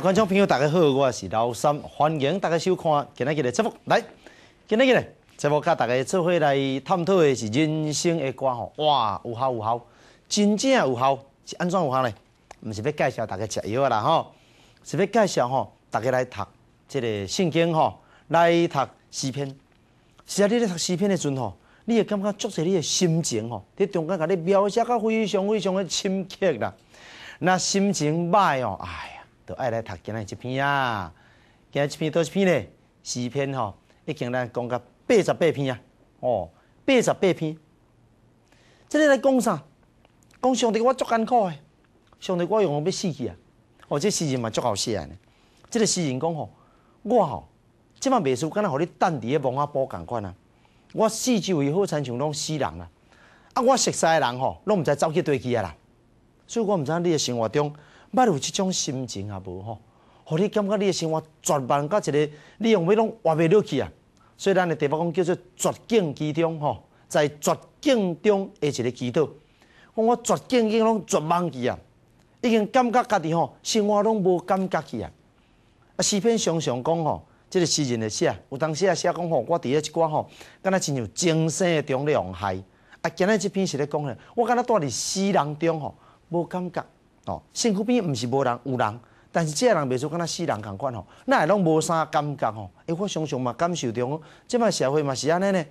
观众朋友，大家好，我是刘三，欢迎大家收看《今日的节目》。来，今日的节目，甲大家做伙来探讨的是人生的歌吼。哇，有效有效，真正有效是安怎有效咧？毋是要介绍大家食药啦吼，是要介绍吼，大家来读即个圣经吼，来读诗篇。是啊，你咧读诗篇的时阵吼，你会感觉足侪你的心情吼，你中间甲你描写到非常非常诶深刻啦。那心情歹哦，哎。就爱来读今日一篇啊，今日一篇多一篇咧，四篇吼，已经咱讲到八十八篇啊，哦，八十八篇，即个来讲啥？讲上帝我足艰苦诶，上帝我用要死去啊，哦，即个死人嘛足好写诶，即个死人讲吼，我吼即嘛未输，敢若互你等伫咧忙啊，波共款啊，我死之围好亲像拢死人啊！啊，我熟悉的人吼，拢毋知走去对去啊啦，所以我毋知你诶生活中。捌有即种心情啊？无吼，互你感觉你的生活绝望到一个，你用尾拢活袂落去啊。所以咱的地方讲叫做绝境之中吼，在绝境中而一个祈祷，我绝境已经拢绝望去啊，已经感觉家己吼生活拢无感觉去啊。啊，诗篇常常讲吼，即个诗人嚟写，有当时也写讲吼，我伫咧一寡吼，敢若真有精神的中量害。啊，今日即篇是咧讲咧，我敢若住伫死人中吼，无感觉。哦，身躯边毋是无人，有人，但是即个人袂做敢若死人共款哦，那也拢无啥感觉哦。哎，我常常嘛，感受到，即摆社会嘛是安尼呢。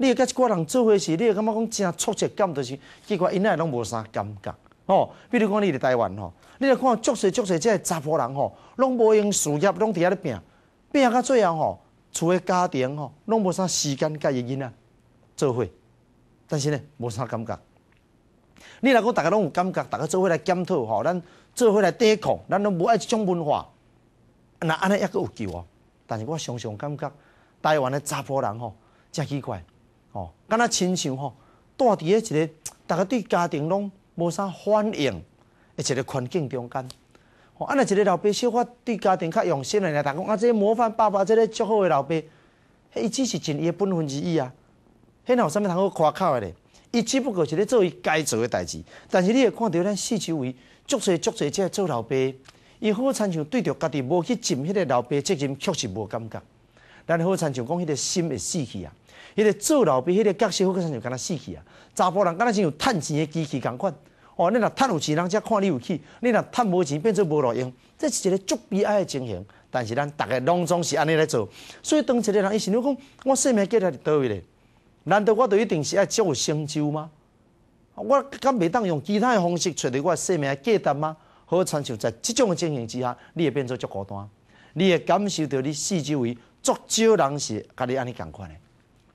你要甲一寡人做伙时，你要感觉讲真挫折感，就是结果因也拢无啥感觉。哦，比如讲你伫台湾哦，你来看，足侪足侪即个查甫人哦，拢无用事业，拢伫遐咧拼，拼到最后哦，厝诶家庭哦，拢无啥时间甲伊囡仔做伙，但是呢，无啥感觉。你若讲，大家拢有感觉，大家做伙来检讨吼，咱做伙来抵抗，咱拢无爱即种文化，那安尼抑阁有救哦。但是我常常感觉，台湾的查甫人吼真奇怪，吼敢若亲像吼，住伫咧一个大家对家庭拢无啥应迎，一个环境中间，吼，啊尼一个老爸小可对家庭较用心的逐大讲啊这个模范爸爸这个足好的老爸，迄伊只是伊业本分之一啊，迄若有啥物通够夸口咧？伊只不过是咧做伊该做诶代志，但是你会看到咱四周围足侪足侪在做老爸，伊好亲像对着家己无去尽迄个老爸责任，确实无感觉。咱好亲像讲迄个心会死去啊，迄个做老爸迄个角色好亲像敢若死去啊。查甫人敢若像趁钱诶机器共款，哦，你若趁有钱，人则看你有气；，你若趁无钱，变做无路用，这是一个足悲哀诶情形。但是咱逐个拢总是安尼来做，所以当一个人伊想讲，我生命价值伫倒位咧。难道我就一定是爱照有成就吗？我敢袂当用其他的方式揣到我生命诶价值吗？好，参就在这种诶情形之下，你会变作足孤单，你会感受到你四周围足少人是甲你安尼共款诶。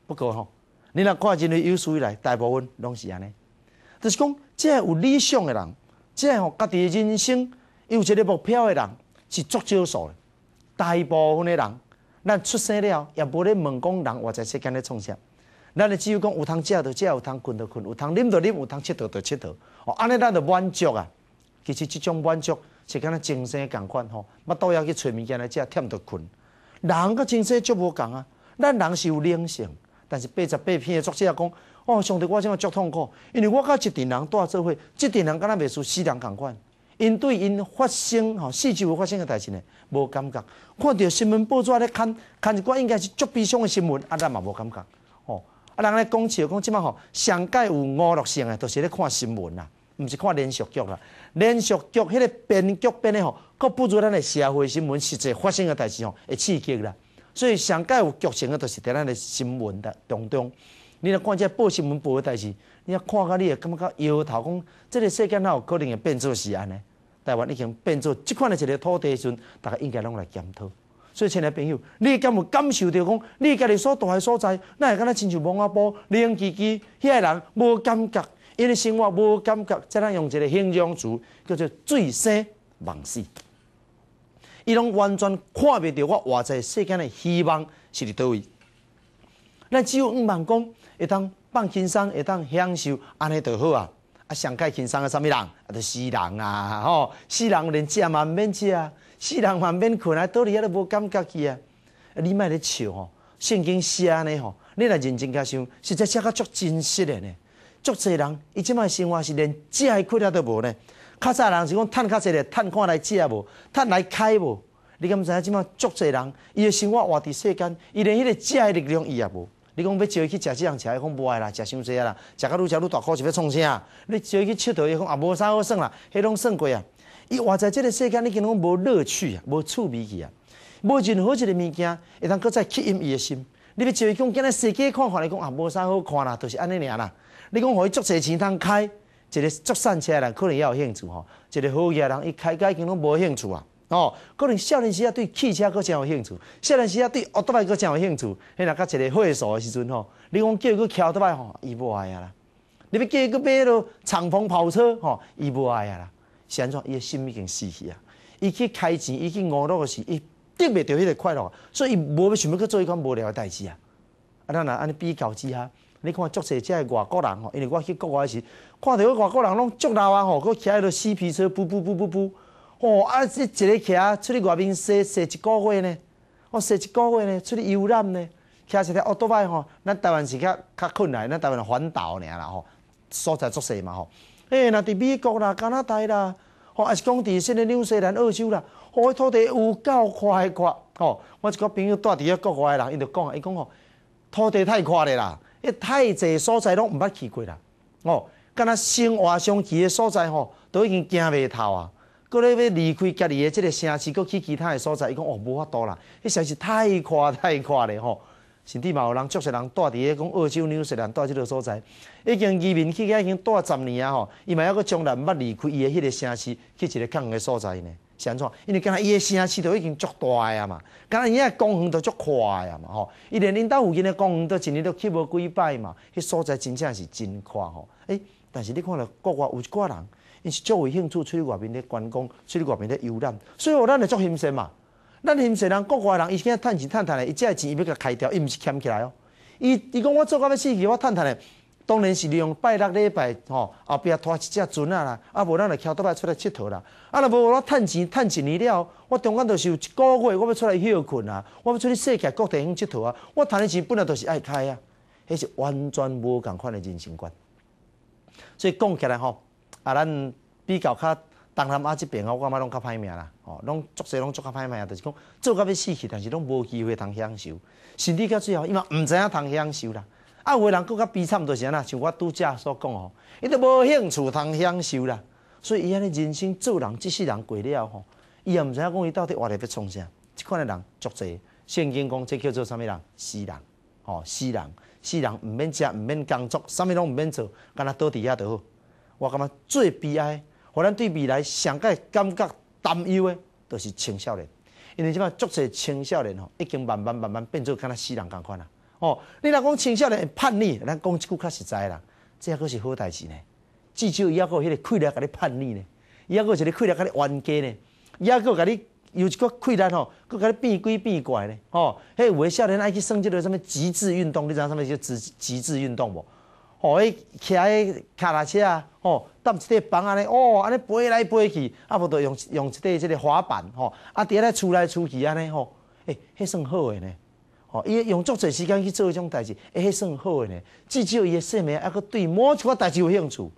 不过吼，你若看真个有史以来，大部分拢是安尼，就是讲，即个有理想诶人，即个互家己人生有一个目标诶人，是足少数诶。大部分诶人，咱出生了也无咧问讲人，活在世间咧创啥。咱咧只有讲有通食就食，有通困就困，有通啉就啉，有通佚佗就佚佗。哦，安尼咱就满足啊。其实即种满足是跟咱精神的共款吼，要都要去找物件来食，忝着困。人个精神足无共啊。咱人是有灵性，但是八十八篇的作者讲，哦，上帝，我今个足痛苦，因为我甲一群人住做伙，一群人敢若未输死人共款。因对因发生吼四周围发生个代志呢，无感觉。看到新闻报纸咧看，看一寡应该是足悲伤个新闻，阿拉嘛无感觉。哦。啊，人咧讲笑讲即摆吼，上届有五六成诶，都是咧看新闻啦，毋是看连续剧啦。连续剧迄个编剧编诶吼，佫不如咱诶社会新闻实际发生诶代志吼，会刺激啦。所以上届有剧情诶，都是伫咱诶新闻的当中。你若看即报新闻报诶代志，你若看到你会感觉摇头讲，即个世界哪有可能会变做是安尼？台湾已经变做即款诶一个土地时，阵，大家应该拢来检讨。所以，亲爱朋友，你敢有感受到讲，你家己所住嘅所在，那会敢若亲像王阿婆、李英基，遐人无感觉，因的生活无感觉，才通用一个形容词叫做“醉生梦死”。伊拢完全看未到我活在世间的希望是伫倒位。咱只有五万讲会当放轻松，会当享受，安尼就好啊！啊，上开轻松的啥物人？啊，就死人啊！吼，死人连食嘛毋免食啊！世人万免困啊，倒底遐都无感觉去啊！你莫咧笑吼，神经安尼吼，你若认真加想，实在写较足真实的呢！足侪人伊即卖生活是连食还困难都无呢。较早人是讲趁较侪咧，趁看来食也无，趁来开无，你敢毋知影即卖足侪人，伊的生活活伫世间，伊连迄个食的力量伊也无。你讲要招去食，即项食伊讲无爱啦，食伤济啦，食到愈食愈大箍是要创啥？你招去佚佗，伊讲也无啥好耍啦，迄拢耍过啊！伊活在这个世间，已经拢无乐趣啊，无趣味去啊，无任何一个物件会当搁再吸引伊的心。你咪伊讲，今日世界看看来讲也无啥好看啦，著是安尼尔啦。你讲互伊足侪钱通开一个足善车人可能也有兴趣吼。一个好嘢人，伊开家已经拢无兴趣啊。哦，可能少年时啊对汽车搁真有兴趣，少年时啊对奥曼搁真有兴趣。迄若甲一个会所的时阵吼，你讲叫伊个轿倒来吼，伊无爱啊啦。你要叫伊去买迄落敞篷跑车吼，伊无爱啊啦。是安怎伊的心已经死去啊！伊去开钱，伊去娱乐个时，伊得袂到迄个快乐所以伊无要想要去做迄款无聊个代志啊！啊，那那安尼比较之下，你看足车即系外国人吼，因为我去国外时，看到外国人拢足闹啊吼，佮骑迄个嬉皮车，噗噗噗噗噗，哦啊，即一个骑啊，出去外面踅踅一个月呢，我踅一个月呢，出去游览呢，骑一台奥拓牌吼，咱台湾是较较困难，咱台湾是反导尔啦吼，所在足车嘛吼。诶，那伫美国啦、加拿大啦，吼，还是讲伫新的纽西兰澳洲啦，迄土地有够快阔，吼，我一个朋友住伫咧国外人，伊就讲，伊讲吼，土地太阔咧啦，迄太济所在拢毋捌去过啦，哦，敢若生活上其的所在吼，都已经惊未透啊，个咧要离开家己的即个城市，搁去其他的所在，伊讲哦，无法度啦，迄城市太快太阔咧吼。甚至嘛有人，足侪人住伫咧讲澳洲，纽西兰住即个所在，已经移民去遐已经住十年啊吼，伊嘛还阁从来毋捌离开伊个迄个城市，去一个较远个所在呢？是安怎？因为敢若伊个城市都已经足大啊嘛，敢若伊个公园都足快啊嘛吼，伊连恁兜附近的公园都一年都去无几摆嘛，迄所在真正是真宽吼。哎，但是你看了国外有一寡人，因是足有兴趣出去外面咧观光，出去外面咧游览，所以游览是足轻松嘛。咱毋是人，国外人，伊现在趁钱趁趁咧，伊这钱伊要甲开掉，伊毋是欠起来哦。伊伊讲我做够要死去，我趁趁咧，当然是利用拜六礼拜吼，后壁拖一只船啦，啊无咱来敲倒来出来佚佗啦。啊若无我趁钱趁一年了，我中间都是有一个月，我要出来休困啊，我要出去世界各地去佚佗啊。我趁的钱本来都是爱开啊，迄是完全无共款的人生观。所以讲起来吼，啊咱比较较。东南亚即边啊，我感觉拢较歹命啦，吼，拢作势拢作较歹命啊，就是讲做到要死去，但是拢无机会通享受，甚至到最后，伊嘛毋知影通享受啦。啊，有个人更较悲惨是安怎像我拄则所讲吼，伊都无兴趣通享受啦，所以伊安尼人生做人，即世人过了吼，伊也毋知影讲伊到底活着要创啥。即款的人作势，现今讲这叫做啥物人？死人，吼，死人，死人毋免食，毋免工作，啥物拢毋免做，干他倒伫遐就好。我感觉最悲哀。互咱对未来上个感觉担忧的，都是青少年，因为即摆足侪青少年吼，已经慢慢慢慢变做敢那死人共款啦。哦，你若讲青少年叛逆，咱讲一句较实在啦，这可是好代志呢。至少伊也有迄个气力甲你叛逆呢，伊也有一个气力甲你冤家呢，伊也有甲你有一个气力吼，甲你变鬼变怪呢。哦，迄有诶少年爱去耍即个什物极致运动，你知影甚物叫极极致运动无？哦，伊骑迄脚踏车啊，哦，搭一块板安尼，哦，安尼飞来飞去，啊，无着用用一块即个滑板，吼，啊，伫咧厝内厝去安尼吼，哎，迄算好诶呢，哦，伊用足侪时间去做迄种代志，哎，迄算好诶呢，至少伊诶性命啊，阁对某一撮代志有兴趣，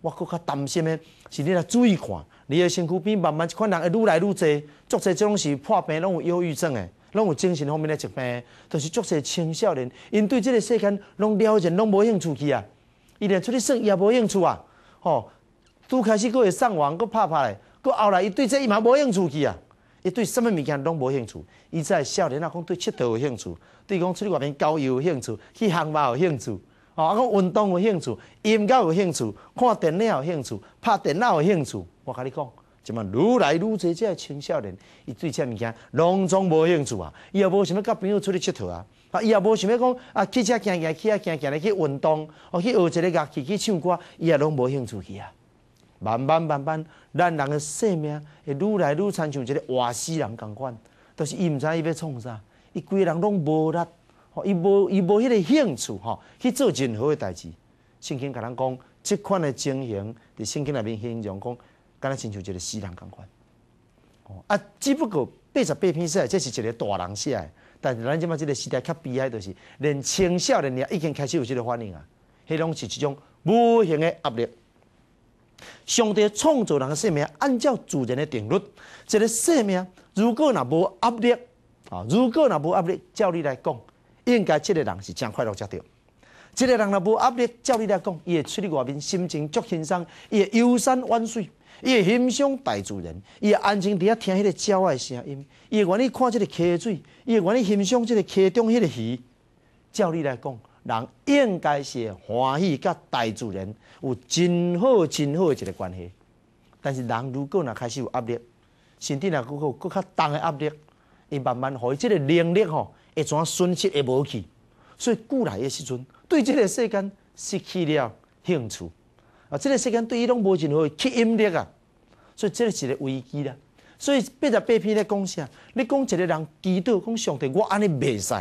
我搁较担心诶是你若注意看，你诶身躯边慢慢一款人会愈来愈侪，足侪种是破病，拢有忧郁症诶。拢有精神方面的疾病，著是足些青少年，因对即个世间拢了解，拢无兴趣去啊。伊连出去耍也无兴趣啊。吼，拄开始佫会上网，佫拍拍诶，佫后来伊对这伊嘛无兴趣去啊。伊对什物物件拢无兴趣。伊在少年啊，讲对佚佗有兴趣，对讲出去外面交友有兴趣，去行吧有兴趣，哦，啊讲运动有兴趣，音乐有兴趣，看电影有兴趣，拍电脑有兴趣，我甲你讲。怎么，愈来愈侪遮青少年，伊对遮物件拢总无兴趣啊！伊也无想要甲朋友出去佚佗啊！啊，伊也无想要讲啊，去遮行行，去遐行行来去运动，哦，去学一个乐器去唱歌，伊也拢无兴趣去啊！慢慢慢慢，咱人的生命会愈来愈参像一个活死人共款，都是伊毋知伊要创啥，伊规个人拢无力，吼，伊无伊无迄个兴趣吼，去做任何的代志。圣经甲咱讲，即款的情形，伫圣经内面形容讲。敢若亲像一个私人款。哦，啊，只不过八十八篇色，这是一个大人写，诶。但是咱即马即个时代较悲哀，就是连青少年也已经开始有即个反应啊。迄拢是一种无形的压力。上帝创造人的生命，按照自然的定律，即个生命如果若无压力啊，如果若无压力，照你来讲，应该即个人是真快乐才对。即个人若无压力，照你来讲，伊会出去外面，心情足轻松，伊会游山玩水。伊会欣赏大自然，伊会安静伫遐听迄个仔的声音，伊会愿意看即个溪水，伊会愿意欣赏即个溪中迄个鱼。照理来讲，人应该是欢喜甲大自然有真好真好一个关系。但是人如果若开始有压力，身体若佫有佫较重的压力，伊慢慢互伊即个能力吼，会怎损失会无去，所以古来的时阵，对即个世间失去了兴趣啊！这个世间对伊拢无任何吸引力啊！所以这个是一个危机啦。所以八十八篇咧讲啥？你讲一个人极度讲上帝，我安尼袂使。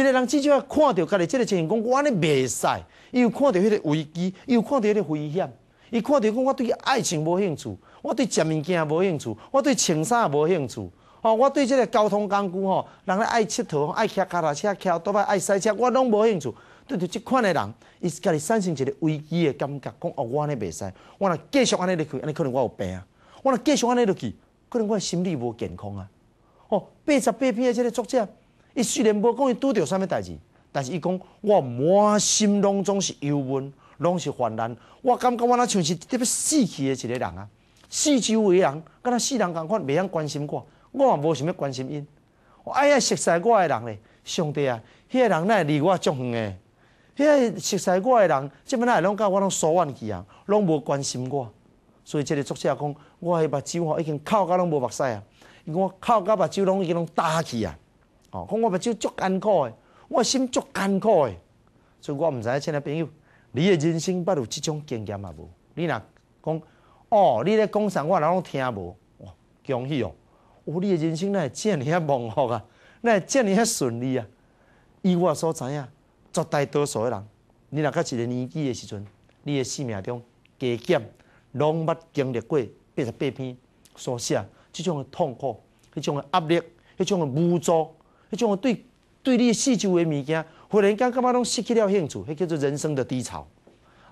一个人至少看到家己即个情形，讲我安尼袂使。伊有看到迄个危机，伊有看到迄个危险。伊看到讲我对爱情无兴趣，我对食物件无兴趣，我对穿衫无兴趣。哦，我对即个交通工具吼，人咧爱佚佗，爱骑脚踏车，骑倒摆爱赛车，我拢无兴趣。对对，即款的人，伊是家己产生一个危机的感觉，讲哦，我安尼袂使，我若继续安尼落去，安尼可能我有病啊。我若继续安尼落去，可能我心理无健康啊。哦，八十八篇诶，即个作者，伊虽然无讲伊拄着啥物代志，但是伊讲我满心拢总是忧闷，拢是烦难。我感觉我若像是特别死去诶一个人啊。四周个人，敢若四人共款，袂晓关心我，我也无想要关心因。我爱爱熟悉我诶人咧，上帝啊，迄、个人会离我足远诶。个熟悉我诶人，即摆哪拢甲我拢疏远去啊，拢无关心我，所以即个作者讲，我诶目睭吼已经哭甲拢无目屎啊，我哭甲目睭拢已经拢打去啊，哦，讲我目睭足艰苦诶，我心足艰苦诶，所以我毋知影，亲爱朋友，你诶人生捌如即种经验啊无？你若讲哦，你咧讲啥我哪拢听无？恭喜哦，哦你诶人生会遮尔遐忙碌啊，会遮尔遐顺利啊，依我所知啊。绝大多数的人，你若到一个年纪的时阵，你的生命中加减拢捌经历过八十八篇所写，即种的痛苦，迄种的压力，迄种的无助，迄种的对对你四周的物件，忽然间感觉拢失去了兴趣，迄叫做人生的低潮。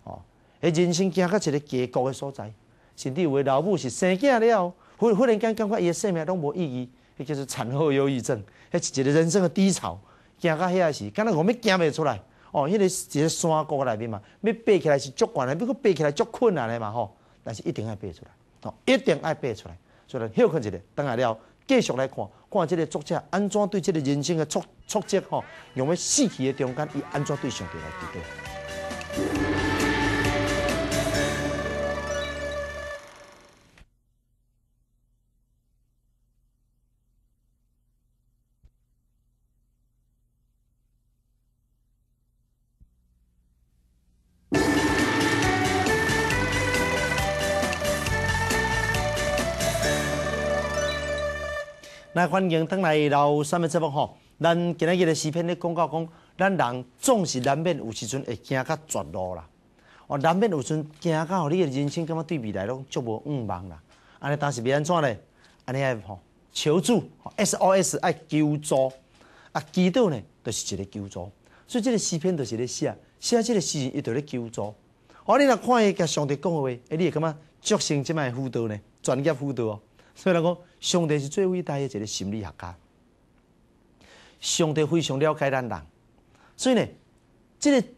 哦，迄人生更到一个结局的所在，甚至有的老母是生囝了，忽忽然间感觉伊的生命拢无意义，迄叫做产后忧郁症，迄是一个人生的低潮。行到遐是，敢若我要行未出来，哦，迄个一个山谷内边嘛，要爬起来是足困难，不过爬起来足困难嘞嘛吼，但是一定要爬出来，吼，一定爱爬出来。所以，休困一日，等下了继续来看，看即个作者安怎对即个人生的触触折吼，用在死期的中间，伊安怎对上帝来对待。来欢迎登来老三诶节目吼，咱今日诶视频咧讲到讲，咱人总是难免有时阵会惊较绝路啦，哦难免有时阵惊较，吼你个人生感觉对未来拢足无五望啦，安尼但是要安怎咧？安尼吼求助 SOS 爱求助，啊祈祷呢，就是一个求助，所以这个视频就是咧写，写这个事频伊就咧求助，哦你若看伊甲上帝讲话，哎你会感觉足成即卖辅导呢，专业辅导哦，所以来讲。上帝是最伟大的一个心理学家。上帝非常了解咱人，所以呢，这个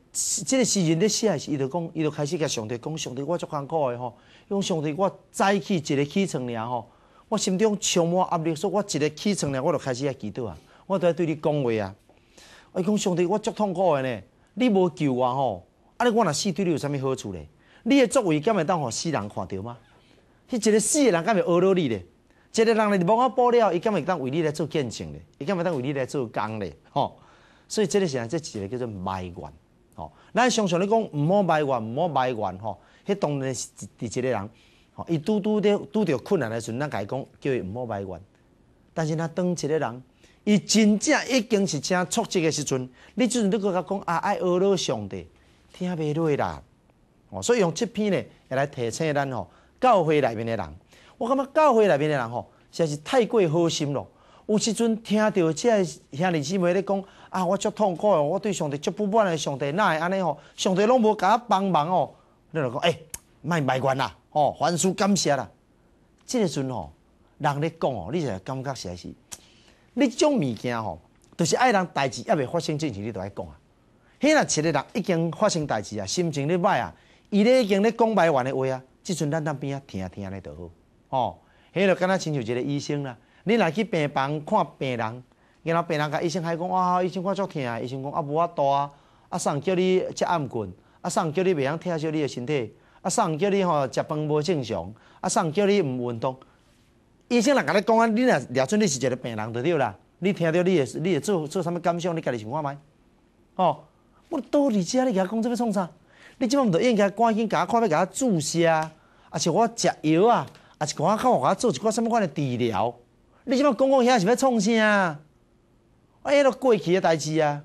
这个诗人咧写是伊就讲，伊就开始甲上帝讲：，上帝，我足艰苦的吼，伊讲上帝，我早起一个起床了吼，我心中充满压力，说我一个起床了，我就开始来祈祷啊，我都在对你讲话啊。我讲上帝，我足痛苦的呢，你无救我吼，啊你我若死对你有啥物好处咧？你的作为敢会当互世人看到吗？迄一个死的人敢会讹劳你咧？一个人咧，无我报了，伊敢会当为你来做见证咧，伊敢会当为你来做工咧，吼。所以即个时阵，即一个叫做埋怨，吼。咱常常咧讲毋好埋怨，毋好埋怨，吼。迄当然是一一个人，吼。伊拄拄着拄着困难的时阵，咱家讲叫伊毋好埋怨。但是咱当一个人，伊真正已经是正挫折的时阵，你即阵你搁甲讲啊爱阿老上帝听袂落来，哦。所以用即篇咧来提醒咱吼教会内面的人。我感觉教会内面的人吼，实在是太过好心咯。有时阵听到即个兄弟姊妹咧讲啊，我足痛苦哦，我对上帝足不满的，上帝哪会安尼吼？上帝拢无甲我帮忙哦。你著讲，诶，莫埋怨啦，哦，凡事感谢啦。即个阵吼，人咧讲哦，你就感觉实在是，你种物件吼，就是爱人代志，还未发生之前你就爱讲啊。迄若一个人已经发生代志啊，心情咧歹啊，伊咧已经咧讲埋怨的话啊，即阵咱咱边啊听听咧就好。哦，迄就敢若亲像一个医生啦。你若去病房看病人，然后病人甲医生开讲：“哦，医生看足疼啊！”医生讲：“啊无法度啊，啊送叫你食暗棍，啊送叫你袂晓疼惜你的身体，啊送叫你吼食饭无正常，啊送叫你毋运动。”医生若甲你讲啊，你若掠准你是一个病人对了啦。你听到你诶，你诶，做做啥物感想？你家己想看唛？哦，我倒伫遮，你甲我讲这要创啥？你即满毋着应该赶紧甲我看要甲我注射，啊是我食药啊？啊，一寡仔靠画做一寡什物款的治疗？你即摆讲讲遐是要创啥？啊，迄都过去诶代志啊。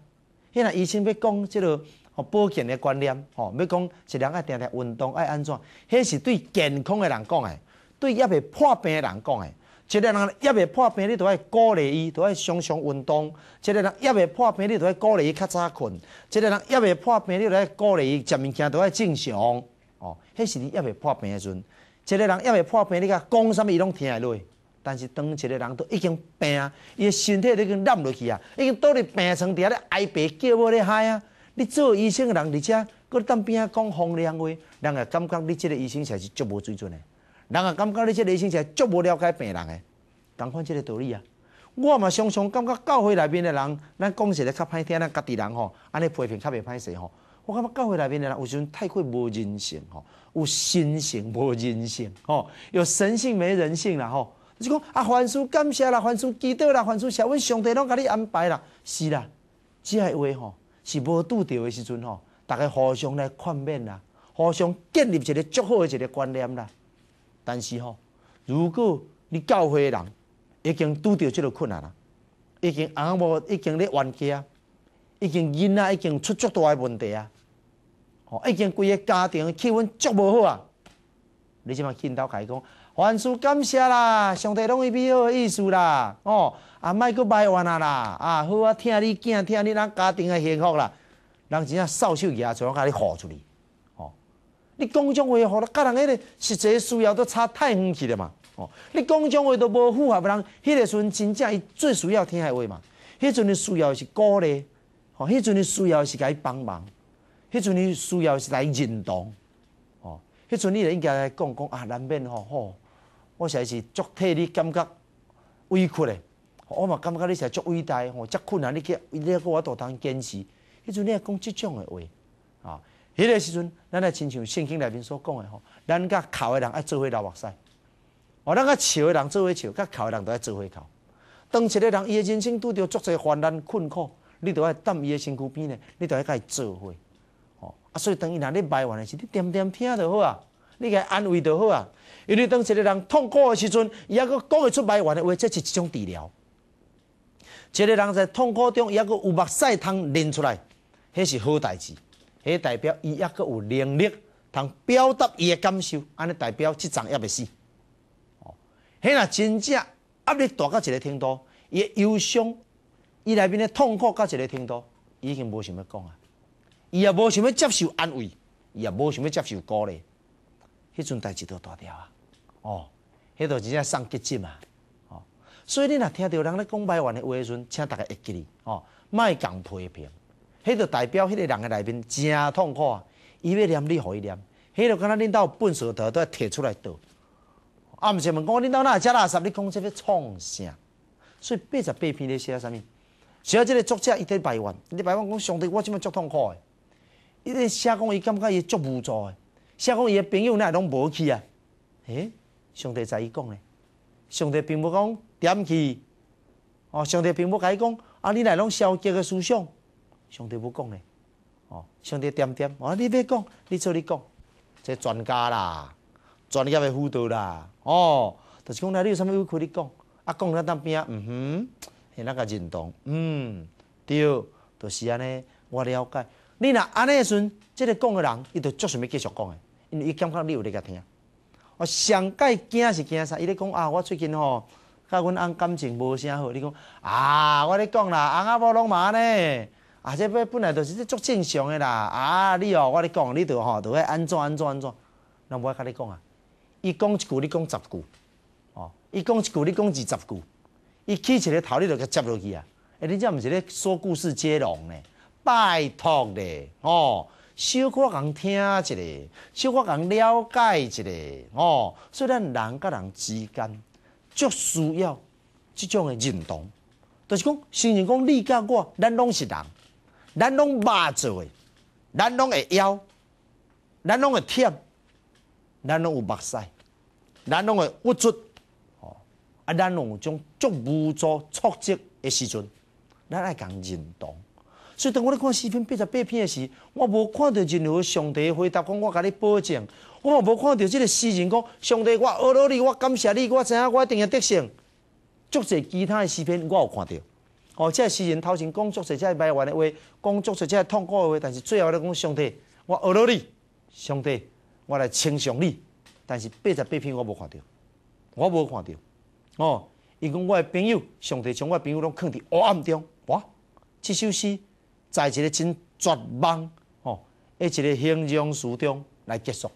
迄若医生要讲即落保健诶观念，吼，要讲一人爱定定运动爱安怎？迄是对健康诶人讲诶，对抑未破病诶人讲诶。一个人抑未破病，你都要鼓励伊，都要常常运动。一个人抑未破病，你都要鼓励伊较早困。一个人抑未破病，你爱鼓励伊食物件都要正常。哦，迄是你抑未破病诶阵。一个人因为破病，你甲讲啥物伊拢听会落。但是当一个人都已经病，啊，伊的身体已经烂落去啊，已经倒伫病床底下咧挨白叫无咧嗨啊。你做医生的人，而且搁当边啊讲风凉话，人也感觉你即个医生才是足无水准的，人也感觉你即个医生是足无了解病人诶。同款即个道理啊，我嘛常常感觉教会内面的人，咱讲实咧较歹听，咱家己人吼，安尼批评较袂歹势吼。我感觉教会内面的人有时阵太过无人性吼，有神性无人性吼，有神性没人性啦吼。你讲啊，凡事感谢啦，凡事祈祷啦，凡事谢会上帝拢甲你安排啦，是啦，只系话吼，是无拄到的时阵吼，大家互相来宽免啦，互相建立一个足好的一个观念啦。但是吼，如果你教会人已经拄到即个困难啦，已经阿无，已经咧冤家啊，已经囡仔已经出足大的问题啊。哦，已经规个家庭气氛足无好啊！你即马见到开讲，凡事感谢啦，上帝拢有美好个意思啦。哦，啊，卖阁埋怨啊啦，啊，好啊，听你囝，听你咱家庭诶幸福啦，人真正手受野罪，我甲你护出去哦，你讲种话，吼，甲人迄个实际需要都差太远去了嘛。哦，你讲种话都无符合人，迄个时阵真正伊最需要听诶话嘛。迄阵的需要是鼓励哦，迄阵的需要是甲伊帮忙。迄阵你需要是来认同，哦，迄阵你就应该来讲讲啊，难免吼吼，我实在是足替你感觉委屈嘞，我嘛感觉你是足伟大吼，足困难你去，你阿个我都通坚持。迄阵你阿讲即种诶话，啊，迄个时阵，咱阿亲像圣经内面所讲诶吼，咱甲哭诶人爱做伙流目屎，哦，咱甲笑诶人做伙笑，甲哭诶人都爱做伙哭。当一个人伊诶人生拄着足侪患难困苦，你都要踮伊诶身躯边嘞，你都要甲伊做伙。啊，所以，当伊若咧埋怨的时候，你点点听就好啊，你给安慰就好啊。因为当一个人痛苦的时阵，伊还佫讲会出埋怨的话，这是一种治疗。一个人在痛苦中，伊还佫有目屎通淋出来，迄是好代志，迄代表伊还佫有能力通表达伊的感受，安尼代表即场抑袂死。哦，迄若真正压力大到一个程度，伊忧伤，伊内面的痛苦到一个程度，已经无想要讲啊。伊也无想要接受安慰，伊也无想要接受鼓励。迄阵代志都大条啊！哦，迄条真正上结节啊，哦，所以你若听到人咧讲百万的话时阵，请大家记住哦，卖讲批评，迄条代表迄个人的内面真痛苦啊！伊要念，你互伊念？迄条敢若领兜粪扫袋都要摕出来倒。毋是问讲，我兜哪遮垃圾，你讲这个创啥？所以八十八篇咧写啥物？写即个作者伊伫百万，你百万讲上帝，我即物足痛苦诶！伊咧写讲伊感觉伊足无助诶，写讲伊诶朋友奈拢无去啊，诶，上帝在伊讲咧，上帝并不讲点去，哦，上帝并不甲伊讲啊，你奈拢消极诶思想，上帝不讲咧，哦，上帝点点，哦，你别讲，你做你讲，即专家啦，专家诶辅导啦，哦，就是讲奈你有啥物委屈你讲，啊讲咱当边啊，嗯哼，那个认同，嗯，对，就是安尼，我了解。你若安尼诶时阵，即个讲的人，伊就做想要继续讲的，因为伊感觉你有咧甲听。我上届惊是惊啥？伊咧讲啊，我最近吼，甲阮翁感情无啥好。你讲啊，我咧讲啦，翁阿婆拢骂咧，啊这要本来都是这足正常诶啦。啊你哦，我咧讲，你就吼，就要安怎安怎安怎。那我甲你讲啊，伊讲一句，你讲十句。哦，伊讲一句，你讲二十句。伊起一个头，你甲接落去啊。哎，你这毋是咧说故事接龙呢？拜托咧，哦，小可人听一下小可寡人了解一下哦，所以咱人甲人之间足需要即种诶认同，就是讲，形容讲你甲我，咱拢是人，咱拢肉做诶，咱拢会枵，咱拢会忝，咱拢有目屎，咱拢会物卒，哦，啊，咱拢有种足无助挫折诶时阵，咱爱讲认同。所以当我咧看视频八十八篇诶时，我无看到任何上帝回答讲我甲你保证，我无看到即个诗人讲上帝，我懊恼你，我感谢你，我知影我一定得胜。足侪其他诶视频我有看到，哦，即个诗人头前讲足侪即个埋怨诶话，讲足侪即个痛苦诶话，但是最后咧讲上帝，我懊恼你，上帝，我来称想你，但是八十八篇我无看到，我无看到，哦，伊讲我诶朋友，上帝将我朋友拢藏伫黑暗中，哇，这首诗。在一个真绝望吼，诶、一个形容词中来结束。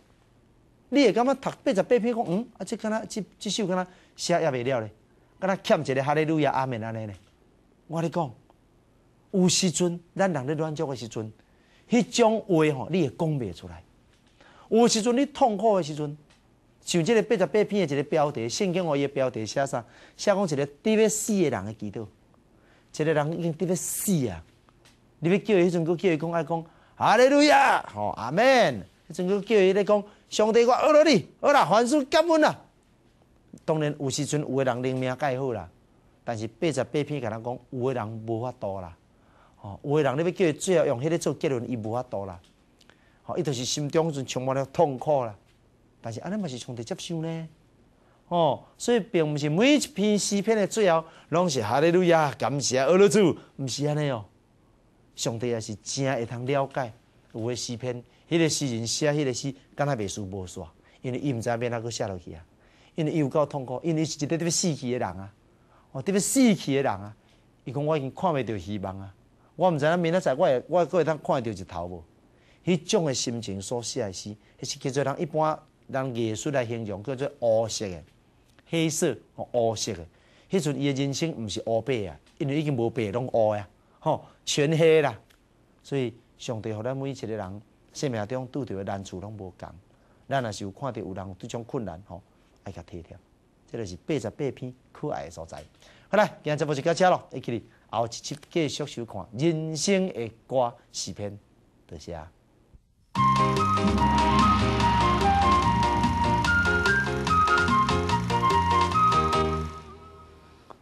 你会感觉读八十八篇讲嗯，啊，即敢若即即首敢若写也袂了咧，敢若欠一个哈利路亚阿门安尼咧。我你讲，有时阵咱人咧乱弱的时阵，迄种话吼你会讲袂出来。有时阵你痛苦的时阵，像即个八十八篇的一个标题，圣经话伊个标题写啥？写讲一个特别死的人的祈祷，一个人已经特别死啊。你要叫伊迄阵，阁叫伊讲，爱讲哈利路亚，吼阿门。迄阵阁叫伊咧讲，上帝我阿罗你，好啦，凡事感恩啦。当然，有时阵有个人灵命介好啦，但是八十八篇，甲人讲有个人无法度啦，吼有个人你要叫伊最后用迄个做结论，伊无法度啦。吼，伊就是心中阵充满了痛苦啦。但是安尼嘛是上帝接受呢，哦，所以并毋是每一篇诗篇的最后拢是哈利路亚，感谢阿罗主，毋是安尼哦。上帝也是真会通了解有诶诗篇，迄个诗人写迄个诗，敢若未输无煞，因为伊毋知安怎个写落去啊。因为伊有够痛苦，因为伊是一个特别死去诶人啊，哦，特别死去诶人啊。伊讲我已经看袂到希望啊，我毋知影明仔载我会我阁会通看到一头无。迄种诶心情所写诗，迄是叫做人一般人艺术来形容叫做乌色诶，黑色哦乌色诶，迄阵伊诶人生毋是乌白啊，因为已经无白拢乌啊，吼。全黑啦，所以上帝互咱每一个人生命中拄着的难处拢无共，咱若是有看到有人即种困难吼，爱甲体贴，即个是八十八篇可爱的所在。好啦，今日节目就到此咯，一起来，后一集继续收看人生的歌视频，多谢。啊。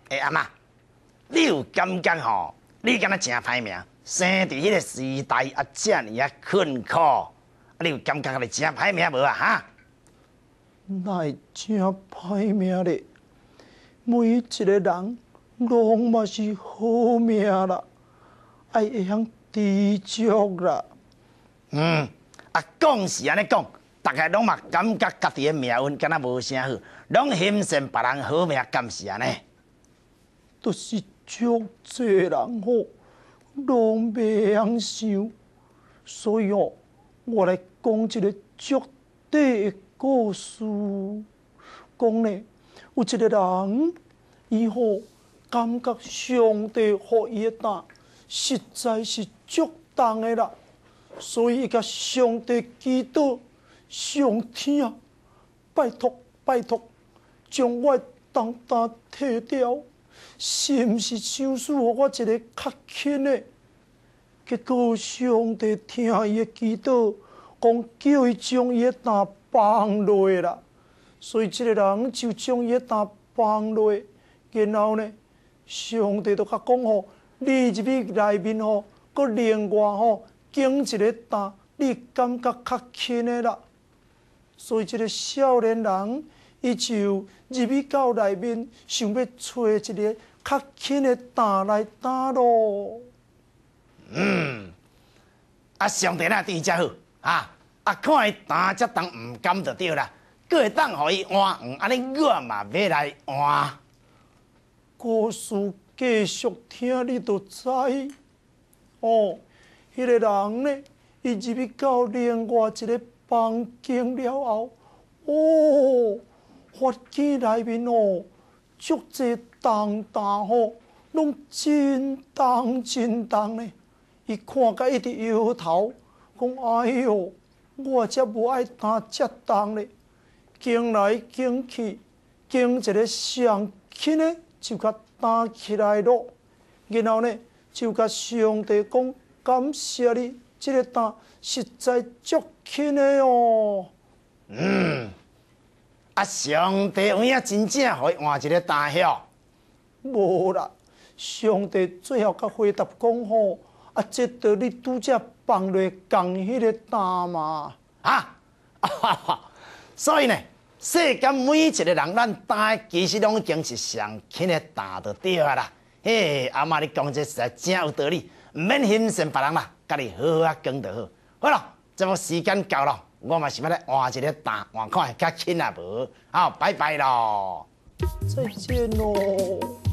哎，阿妈，你有感觉吼？你敢若真歹命，生伫迄个时代啊，遮尔啊困苦，啊，你有感觉个真歹命无啊？哈！会真歹命咧，每一个人拢嘛是好命啦，爱会晓天照啦。嗯，啊，讲是安尼讲，逐个拢嘛感觉家己诶命运敢若无啥好，拢羡慕别人好命，敢是安尼？都是。足侪人好，拢袂享受，所以哦，我来讲一个足地的故事。讲呢，有一个人，伊好感觉上帝给伊的担，实在是足重的啦，所以伊甲上帝祈祷，上天啊，拜托拜托，将我担担摕掉。是毋是手术，互我一个较轻的？结果上帝听伊的祈祷，讲叫伊将伊诶担放落来啦。所以即个人就将伊诶担放落来，然后呢，上帝都甲讲吼：你即边内面吼，搁另外吼，经一个担，你感觉较轻的啦。所以即个少年人。伊就入去到内面，想要找一个较轻的担来担咯。嗯，啊，上台那伊才好啊！啊，看伊担则当毋甘就对啦，佫会当互伊换，安尼我嘛要来换。故事继续听，你就知。哦，迄个人呢，伊入去到另外一个房间了后，哦。佛起内面哦，足济当大吼，拢真当真当呢。伊看甲一直摇头，讲哎哟，我则无爱担遮当呢。经来经去，经一个上天呢，就甲担起来咯。然后呢，就甲上帝讲，感谢你这个当实在足轻呢哦。嗯。啊！上帝有影真正互伊换一个大案？无啦！上帝最后甲回答讲吼：啊，这道理拄则放落共迄个大嘛，啊！所以呢，世间每一个人咱打，其实拢已经是上轻的打着对啦。嘿，阿妈你讲这实在真有道理，毋免轻信别人啦，家己好好啊，讲就好。好啦，这么时间够了。我嘛是要来换一个蛋，换块加轻啊无，好，拜拜咯，再见咯。